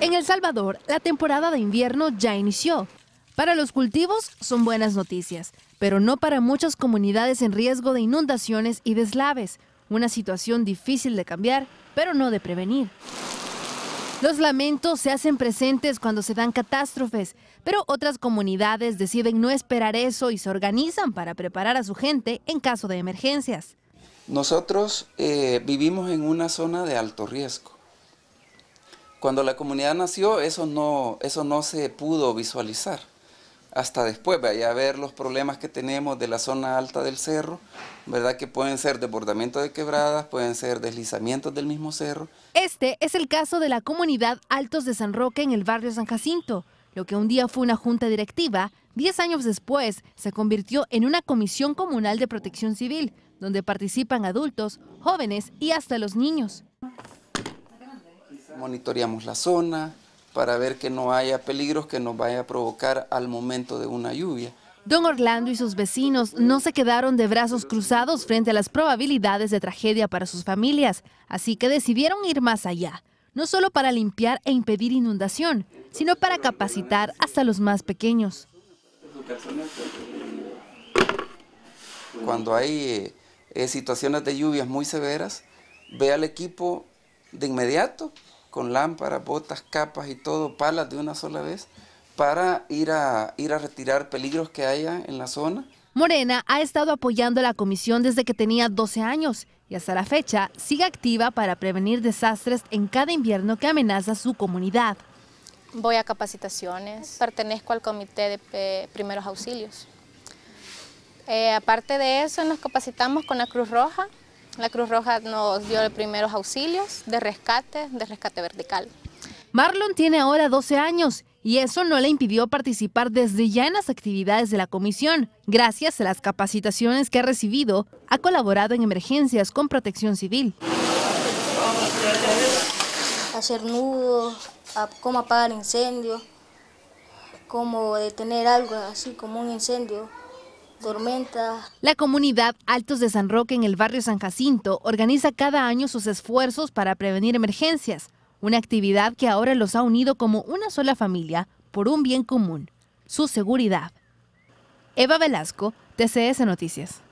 En El Salvador, la temporada de invierno ya inició. Para los cultivos son buenas noticias, pero no para muchas comunidades en riesgo de inundaciones y deslaves, una situación difícil de cambiar, pero no de prevenir. Los lamentos se hacen presentes cuando se dan catástrofes, pero otras comunidades deciden no esperar eso y se organizan para preparar a su gente en caso de emergencias. Nosotros eh, vivimos en una zona de alto riesgo cuando la comunidad nació, eso no, eso no se pudo visualizar hasta después, vaya a ver los problemas que tenemos de la zona alta del cerro, ¿verdad? Que pueden ser desbordamientos de quebradas, pueden ser deslizamientos del mismo cerro. Este es el caso de la comunidad Altos de San Roque en el barrio San Jacinto. Lo que un día fue una junta directiva, 10 años después se convirtió en una comisión comunal de protección civil, donde participan adultos, jóvenes y hasta los niños. Monitoreamos la zona para ver que no haya peligros que nos vaya a provocar al momento de una lluvia. Don Orlando y sus vecinos no se quedaron de brazos cruzados frente a las probabilidades de tragedia para sus familias, así que decidieron ir más allá, no solo para limpiar e impedir inundación, sino para capacitar hasta los más pequeños. Cuando hay eh, situaciones de lluvias muy severas, ve al equipo de inmediato con lámparas, botas, capas y todo, palas de una sola vez, para ir a, ir a retirar peligros que haya en la zona. Morena ha estado apoyando a la comisión desde que tenía 12 años y hasta la fecha sigue activa para prevenir desastres en cada invierno que amenaza su comunidad. Voy a capacitaciones, pertenezco al comité de primeros auxilios. Eh, aparte de eso, nos capacitamos con la Cruz Roja la Cruz Roja nos dio los primeros auxilios de rescate, de rescate vertical. Marlon tiene ahora 12 años y eso no le impidió participar desde ya en las actividades de la comisión. Gracias a las capacitaciones que ha recibido, ha colaborado en emergencias con protección civil. Hacer nudos, cómo apagar incendios, cómo detener algo así como un incendio. La comunidad Altos de San Roque en el barrio San Jacinto organiza cada año sus esfuerzos para prevenir emergencias, una actividad que ahora los ha unido como una sola familia por un bien común, su seguridad. Eva Velasco, TCS Noticias.